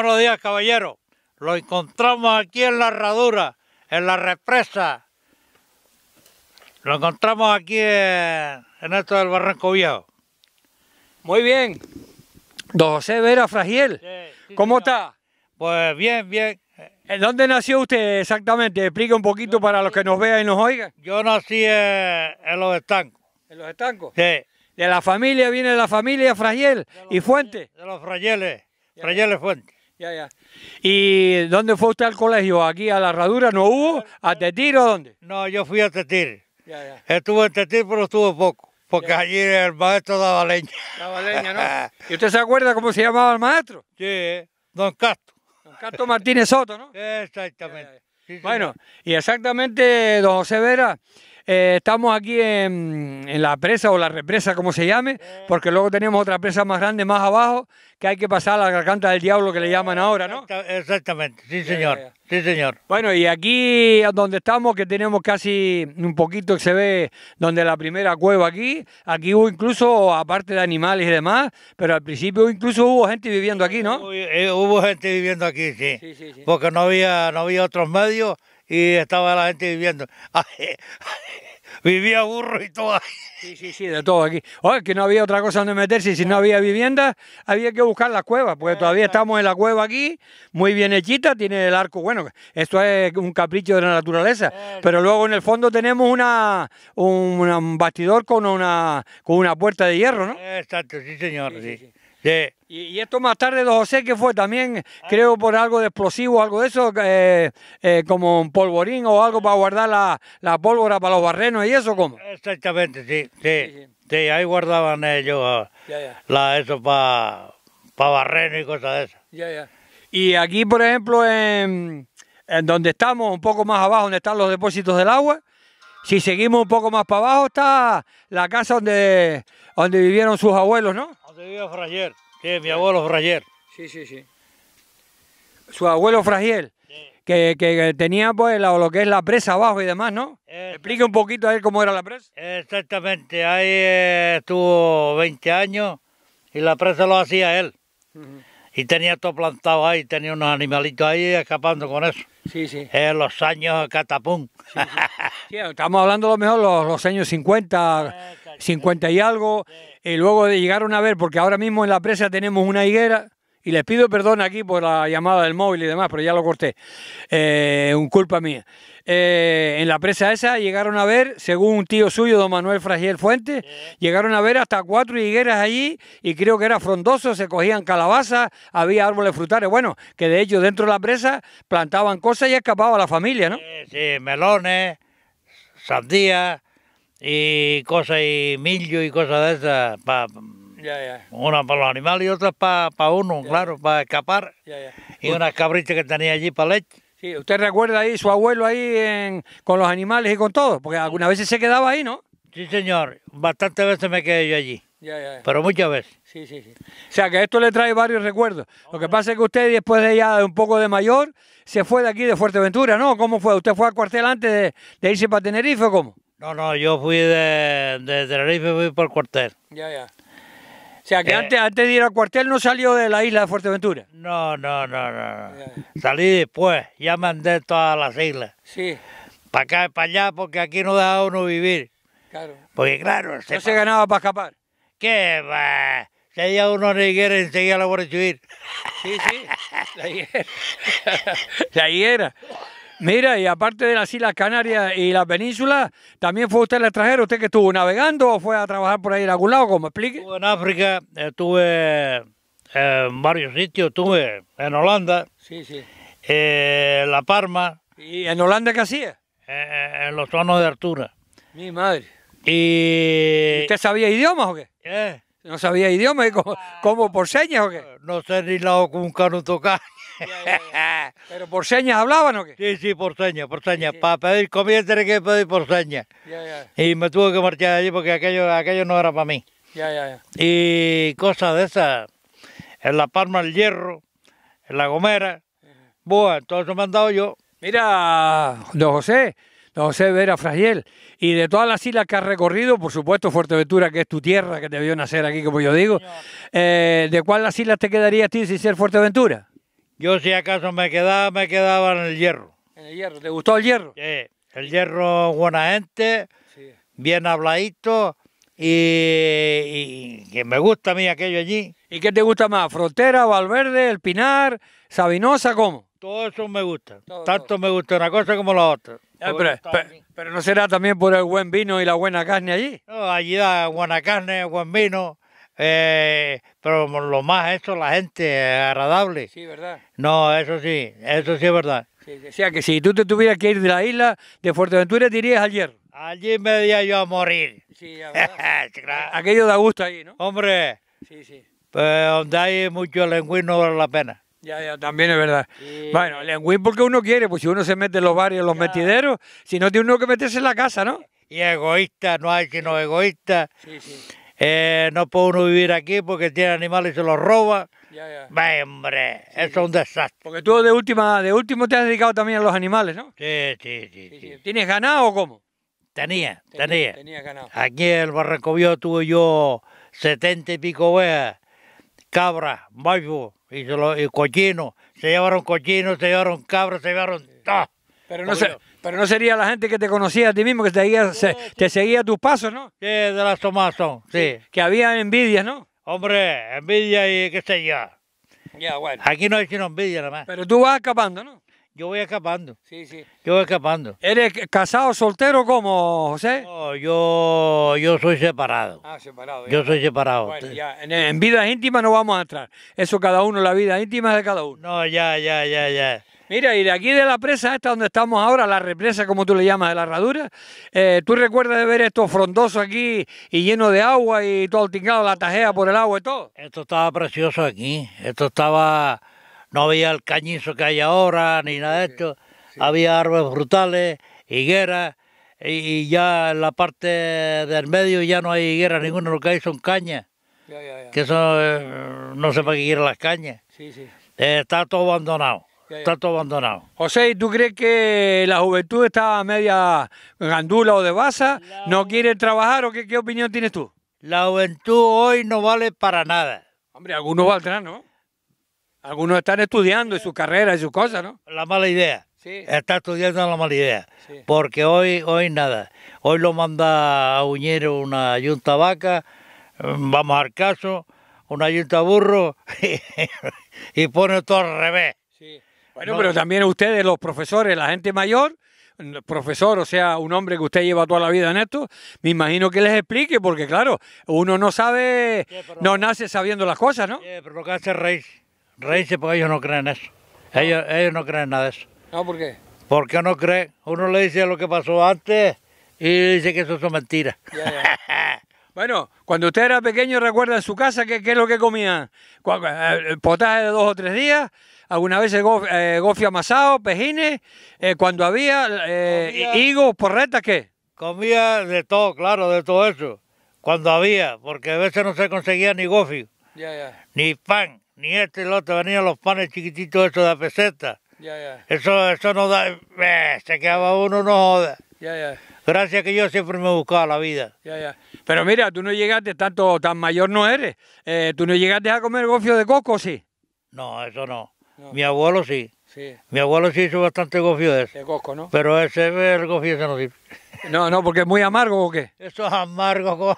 Buenos días, caballero. Lo encontramos aquí en la herradura, en la represa. Lo encontramos aquí en, esto del Barranco Viejo. Muy bien. Don José Vera Fragiel, ¿cómo está? Pues bien, bien. ¿En dónde nació usted exactamente? Explique un poquito para los que nos vean y nos oigan. Yo nací en, los estancos. ¿En los estancos? Sí. ¿De la familia viene la familia Fragiel y Fuente? De los Fragieles, Fragieles Fuente. Ya, ya. ¿Y dónde fue usted al colegio? ¿Aquí a la herradura no hubo? ¿A Tetir o dónde? No, yo fui a Tetir. Ya, ya. Estuve en Tetir, pero estuve poco. Porque allí el maestro daba leña. Daba leña, ¿no? ¿Y usted se acuerda cómo se llamaba el maestro? Sí, don Castro. Don Castro Martínez Soto, ¿no? Exactamente. bueno, y exactamente, don José Vera, eh, estamos aquí en, la presa o la represa, como se llame, eh. porque luego tenemos otra presa más grande más abajo que hay que pasar a la garganta del diablo que le eh, llaman ahora, ¿no? Exactamente, sí señor, sí señor. Bueno, y aquí donde estamos, que tenemos casi un poquito que se ve donde la primera cueva aquí, aquí hubo incluso, aparte de animales y demás, pero al principio incluso hubo gente viviendo aquí, ¿no? Hubo, gente viviendo aquí, sí, sí. porque no había, no había otros medios y estaba la gente viviendo. Vivía burro y todo. Sí, sí, sí, de todo aquí. Oye, que no había otra cosa donde meterse. Si no había vivienda, había que buscar la cueva, porque todavía estamos en la cueva aquí, muy bien hechita, tiene el arco. Bueno, esto es un capricho de la naturaleza. Pero luego en el fondo tenemos una, un, bastidor con una, con una puerta de hierro, ¿no? Exacto, sí, señor. Sí. Y, esto más tarde, don José, que fue también, creo, por algo de explosivo, algo de eso, eh, eh, como un polvorín o algo para guardar la, pólvora para los barrenos y eso, ¿cómo? Exactamente, sí, sí, sí, ahí guardaban ellos ah, La, eso para pa barrenos y cosas de esas. Ya, ya. Y aquí, por ejemplo, en, donde estamos, un poco más abajo, donde están los depósitos del agua, si seguimos un poco más para abajo está la casa donde, donde vivieron sus abuelos, ¿no? mi abuelo Frayer. Sí, sí, sí. Su abuelo Fragiel, que, tenía pues lo que es la presa abajo y demás, ¿no? Explique un poquito a él cómo era la presa. Exactamente, ahí eh, estuvo 20 años y la presa lo hacía él. Y tenía todo plantado ahí, tenía unos animalitos ahí escapando con eso. Sí, sí. En los años catapum. Sí, estamos hablando a lo mejor los, años 50, 50 y algo, y luego de llegaron a ver, porque ahora mismo en la presa tenemos una higuera, y les pido perdón aquí por la llamada del móvil y demás, pero ya lo corté, eh, un culpa mía. Eh, en la presa esa llegaron a ver, según un tío suyo, don Manuel Fragiel Fuentes, llegaron a ver hasta cuatro higueras allí y creo que era frondoso, se cogían calabazas, había árboles frutales, bueno, que de hecho dentro de la presa plantaban cosas y escapaba la familia, ¿no? Sí, sí melones, Sandías y cosas, y millo y cosas de esas, para Una para los animales y otra para, uno, claro, para escapar. Y unas cabritas que tenía allí para leche. Sí, ¿usted recuerda ahí su abuelo ahí en, con los animales y con todo? Porque algunas veces se quedaba ahí, ¿no? Sí, señor. Bastantes veces me quedé yo allí. Pero muchas veces. Sí, sí, sí. O sea, que esto le trae varios recuerdos. Lo que pasa es que usted, después de ya un poco de mayor, se fue de aquí, de Fuerteventura, ¿no? ¿Cómo fue? ¿Usted fue al cuartel antes de, irse para Tenerife o cómo? No, no, yo fui de, de Tenerife, fui por cuartel. Ya, ya. O sea, que eh. antes, antes de ir al cuartel no salió de la isla de Fuerteventura. No, no, no, no. Salí después, ya mandé todas las islas. Sí. Para acá y para allá, porque aquí no dejaba uno vivir. Claro. Porque claro... No se ganaba para escapar. ¿Qué va? Se unos uno de higuera, enseguida la voy a recibir. Sí, sí, la higuera. Mira, y aparte de las Islas Canarias y la península, ¿también fue usted el extranjero? ¿Usted que estuvo navegando o fue a trabajar por ahí en algún lado? ¿Cómo explique? Estuve en África, estuve eh, en varios sitios, estuve en Holanda, sí, sí. Eh, la Parma. ¿Y en Holanda qué hacía? Eh, en los tonos de Artura. Mi madre. Y... ¿Usted sabía idiomas o qué? Eh. ¿No sabía idiomas? Ah, ¿Cómo, por señas o qué? No sé ni la con no tocar. ¿Pero por señas hablaban o qué? Sí, sí, por señas, por señas. Para pedir comida tenía que pedir por señas. Ya, Y me tuve que marchar de allí porque aquello, aquello no era para mí. Ya, ya, ya. y cosas de esas. En La Palma el Hierro, en La Gomera. Bueno, entonces me han dado yo. Mira, don José, José Vera Fragiel, y de todas las islas que has recorrido, por supuesto Fuerteventura, que es tu tierra, que te vio nacer aquí, como yo digo, eh, ¿de cuál las islas te quedaría a ti si ser Fuerteventura? Yo si acaso me quedaba, me quedaba en el hierro. ¿En el hierro? ¿Te gustó el hierro? Sí, el hierro buena gente, bien habladito, y, que me gusta a mí aquello allí. ¿Y qué te gusta más? ¿Frontera, Valverde, El Pinar, Sabinosa, cómo? Todo eso me gusta. Tanto me gusta una cosa como la otra. Ah, pero, no será también por el buen vino y la buena carne allí. No, allí da buena carne, buen vino, eh, pero lo más eso, la gente eh, agradable. Sí, ¿verdad? No, eso sí, eso sí es verdad. sea que si tú te tuvieras que ir de la isla de Fuerteventura, te irías ayer? Allí me iría yo a morir. Sí, ¿verdad? Aquello da gusto ahí, ¿no? Hombre, sí, sí. Pues donde hay mucho no vale la pena. Ya, ya, también es verdad. Bueno, el porque uno quiere, pues si uno se mete en los barrios, en los metideros, si no tiene uno que meterse en la casa, ¿no? Y egoísta, no hay que no egoísta. Eh, no puede uno vivir aquí porque tiene animales y se los roba. Ya, hombre, eso es un desastre. Porque tú de última, de último te has dedicado también a los animales, ¿no? Sí, sí, sí. ¿Tienes ganado o cómo? Tenía, tenía. ganado. Aquí en el Barranco tuve yo setenta y pico ovejas, cabras, baifos y, lo, cochinos, se llevaron cochinos, se llevaron cabros, se llevaron... Pero no, pero no sería la gente que te conocía a ti mismo, que te seguía, se, te seguía tus pasos, ¿no? Sí, de las Tomazón, sí. Que había envidia, ¿no? Hombre, envidia y qué sé yo. Ya, bueno. Aquí no hay sino envidia nada más. Pero tú vas escapando, ¿no? Yo voy escapando. Sí, sí. Yo voy escapando. ¿Eres casado, soltero, como José? No, yo, yo soy separado. Ah, separado. Yo soy separado. Bueno, ya, en, vida íntima no vamos a entrar. Eso cada uno, la vida íntima de cada uno. No, ya, ya, ya, ya. Mira, y de aquí de la presa esta donde estamos ahora, la represa, como tú le llamas, de la herradura, eh, ¿tú recuerdas de ver esto frondoso aquí y lleno de agua y todo el tingado, la tajea por el agua y todo? Esto estaba precioso aquí. Esto estaba no había el cañizo que hay ahora, ni nada de esto. Había árboles frutales, higueras, y, ya en la parte del medio ya no hay higueras ninguna, lo que hay son cañas. Que eso eh, no se para qué quieren las cañas. Eh, está todo abandonado. Está todo abandonado. José, ¿y tú crees que la juventud está media gandula o de basa? ¿No quiere trabajar o qué, qué opinión tienes tú? La juventud hoy no vale para nada. Hombre, algunos valdrán, ¿no? Algunos están estudiando en su carrera y su cosa, ¿no? La mala idea. Sí. Está estudiando la mala idea. Porque hoy, hoy nada. Hoy lo manda a Uñero una yunta vaca, mm, vamos al caso, una yunta burro y, pone todo al revés. Sí. Bueno, pero también ustedes, los profesores, la gente mayor, profesor, o sea, un hombre que usted lleva toda la vida en esto, me imagino que les explique, porque claro, uno no sabe, no nace sabiendo las cosas, ¿no? Sí, pero lo que hace es reírse porque ellos no creen eso. Ellos, ellos no creen nada de eso. ¿No por qué? Porque uno cree Uno le dice lo que pasó antes y dice que eso es mentira. bueno, cuando usted era pequeño, ¿recuerda en su casa qué, es lo que comía? Eh, potaje de dos o tres días, algunas veces gofi eh, gofio amasado, pejines, eh, cuando había higos, higos, porretas, ¿qué? Comía de todo, claro, de todo eso. Cuando había, porque a veces no se conseguía ni gofio, ni pan, ni este el otro, venían los panes chiquititos esos de peseta. Ya, ya. Eso, eso no da, eh, se quedaba uno, no joda. Ya, ya. Gracias que yo siempre me buscaba la vida. Ya, ya. Pero mira, tú no llegaste, tanto tan mayor no eres, eh, tú no llegaste a comer gofio de coco, ¿sí? No, eso no. Mi abuelo sí. Mi abuelo sí hizo bastante gofio de eso. De coco, ¿no? Pero ese, el gofio ese no sirve. No, no, porque es muy amargo o qué. Eso es amargo.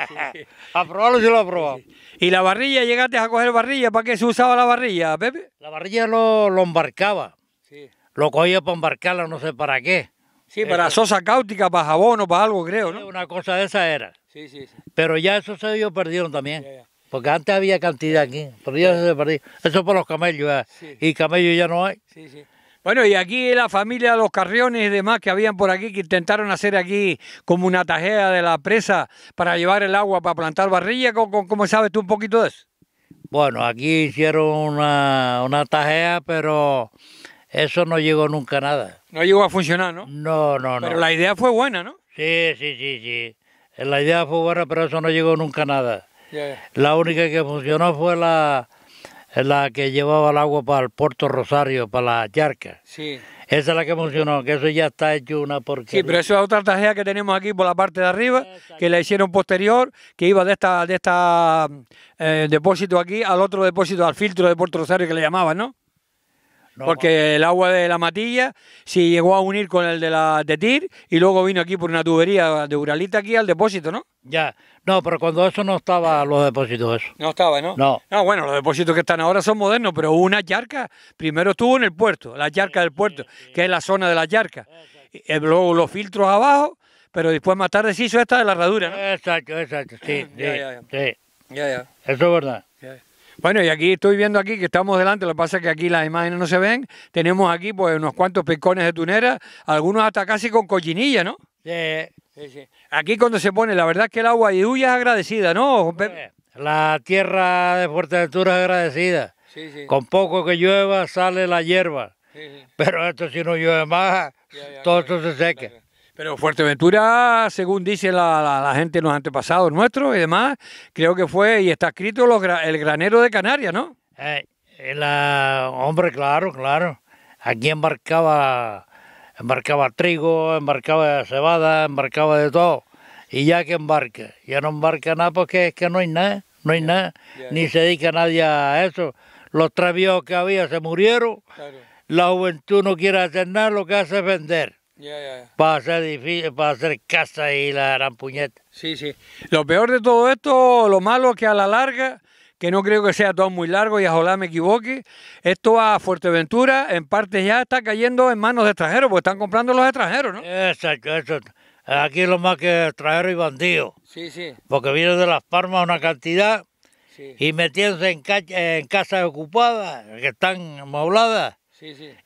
Aprobarlo Aprobarlo yo lo he ¿Y la barrilla? ¿Llegaste a coger barrilla? ¿Para qué se usaba la barrilla, Pepe? La barrilla lo, embarcaba. Sí. Lo cogía para embarcarla, no sé para qué. Sí, para sosa cáutica, para jabón o para algo, creo, ¿no? Una cosa de esa era. Sí, sí, sí. Pero ya esos se perdieron también. Porque antes había cantidad aquí, pero ya se Eso por los camellos, ¿eh? y camellos ya no hay. Sí, sí. Bueno, y aquí la familia Los Carriones y demás que habían por aquí, que intentaron hacer aquí como una tajea de la presa para llevar el agua para plantar barrilla. ¿Cómo, sabes tú un poquito de eso? Bueno, aquí hicieron una, una tajea, pero eso no llegó nunca a nada. No llegó a funcionar, ¿no? No, no, no. Pero la idea fue buena, ¿no? Sí, sí, sí, sí. La idea fue buena, pero eso no llegó nunca a nada. La única que funcionó fue la, es la que llevaba el agua para el Puerto Rosario, para la charca. Sí. Esa es la que funcionó, que eso ya está hecho una porquería. Sí, pero eso es otra tarjeta que tenemos aquí por la parte de arriba, que la hicieron posterior, que iba de esta de esta eh, depósito aquí al otro depósito, al filtro de Puerto Rosario que le llamaban, ¿no? porque el agua de la matilla se llegó a unir con el de la de TIR y luego vino aquí por una tubería de Uralita aquí al depósito, ¿no? Ya, no, pero cuando eso no estaba los depósitos eso. No estaba, ¿no? No. bueno, los depósitos que están ahora son modernos, pero una yarca primero estuvo en el puerto, la yarca del puerto, que es la zona de la charca, eh, luego los filtros abajo, pero después más tarde se hizo esta de la herradura, ¿no? Exacto, exacto, sí, sí, sí. Ya, ya. Eso es verdad. Bueno, y aquí estoy viendo aquí que estamos delante, lo que pasa es que aquí las imágenes no se ven. Tenemos aquí pues unos cuantos pecones de tunera, algunos hasta casi con cochinilla, ¿no? Sí, sí, sí. Aquí cuando se pone, la verdad es que el agua y huya es agradecida, ¿no? La tierra de Fuerteventura es agradecida. Sí, sí. Con poco que llueva sale la hierba. Pero esto si no llueve más, todo esto se seque. Pero Fuerteventura, según dice la, gente de los antepasados nuestros y demás, creo que fue y está escrito el granero de Canarias, ¿no? Eh, hombre, claro, claro. Aquí embarcaba, embarcaba trigo, embarcaba cebada, embarcaba de todo. Y ya que embarca, ya no embarca nada porque es que no hay nada, no hay nada, ni se dedica nadie a eso. Los viejos que había se murieron, la juventud no quiere hacer nada, lo que hace es vender para hacer para hacer casa y la gran puñeta. Sí, sí. Lo peor de todo esto, lo malo que a la larga, que no creo que sea todo muy largo y a ojalá me equivoque, esto a Fuerteventura en parte ya está cayendo en manos de extranjeros, porque están comprando los extranjeros, ¿no? Exacto, exacto. Aquí lo más que extranjeros y bandidos. Sí, sí. Porque vienen de Las Palmas una cantidad y metiéndose en, en casas ocupadas, que están amobladas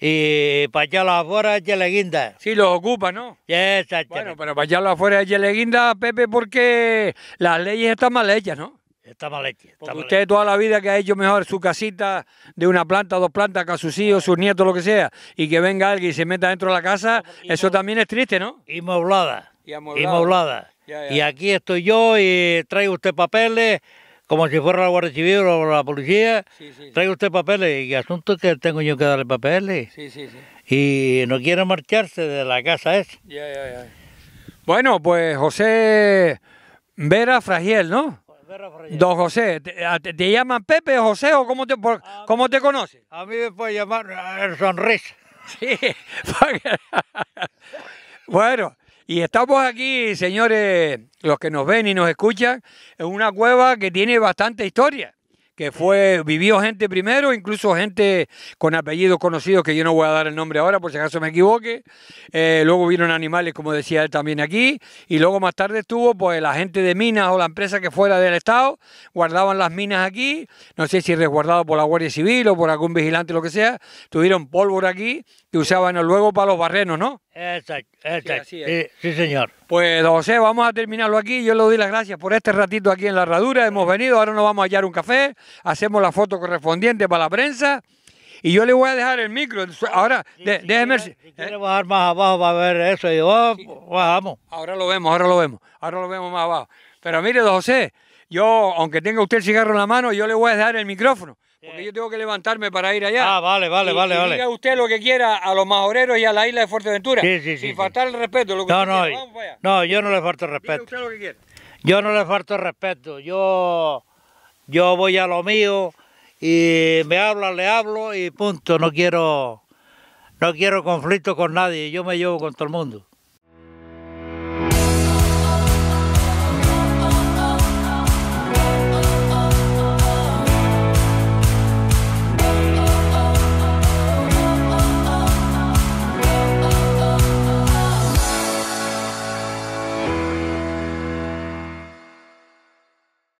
y para allá afuera es Yeleguinda. Sí, los ocupa, ¿no? Bueno, pero para echarlo afuera es Yeleguinda, Pepe, porque las leyes están mal hechas, ¿no? Está mal hechas... Porque usted toda la vida que ha hecho mejor su casita de una planta, dos plantas, a sus hijos, sus nietos, lo que sea, y que venga alguien y se meta dentro de la casa, eso también es triste, ¿no? Y moblada. Y y aquí estoy yo y traigo usted papeles, como si fuera la Guardia Civil o la policía. Sí, usted papeles. Y asunto que tengo yo que darle papeles. Y no quiero marcharse de la casa esa. Bueno, pues José Vera Fragiel, ¿no? Don José, ¿te, te, llaman Pepe José o cómo te, ah, cómo te conoces? A mí me puede llamar el eh, Sonrisa. bueno, y estamos aquí, señores, los que nos ven y nos escuchan, en una cueva que tiene bastante historia, que fue, vivió gente primero, incluso gente con apellidos conocidos, que yo no voy a dar el nombre ahora por si acaso me equivoque. Eh, luego vieron animales, como decía él también aquí, y luego más tarde estuvo pues la gente de minas o la empresa que fuera del Estado, guardaban las minas aquí, no sé si resguardado por la Guardia Civil o por algún vigilante, lo que sea, tuvieron pólvora aquí que usaban luego para los barrenos, ¿no? Exacto, exacto. Sí, señor. Pues, José, vamos a terminarlo aquí. Yo le doy las gracias por este ratito aquí en la herradura. Hemos venido, ahora nos vamos a hallar un café, hacemos la foto correspondiente para la prensa. Y yo le voy a dejar el micro. Ahora, déjeme. si ¿Eh? quiere bajar más abajo para ver eso, y oh, Ahora lo vemos, ahora lo vemos. Ahora lo vemos más abajo. Pero mire, don José, yo, aunque tenga usted el cigarro en la mano, yo le voy a dejar el micrófono porque eh. yo tengo que levantarme para ir allá. Ah, vale, vale, y, vale, usted lo que quiera a los majoreros y a la isla de Fuerteventura. Sí, sí, sí. Sin faltar el respeto. no, no, no, yo no le falto respeto. usted lo que quiera. Yo no le falto respeto. Yo, yo voy a lo mío y me habla, le hablo y punto. No quiero, no quiero conflicto con nadie. Yo me llevo con todo el mundo.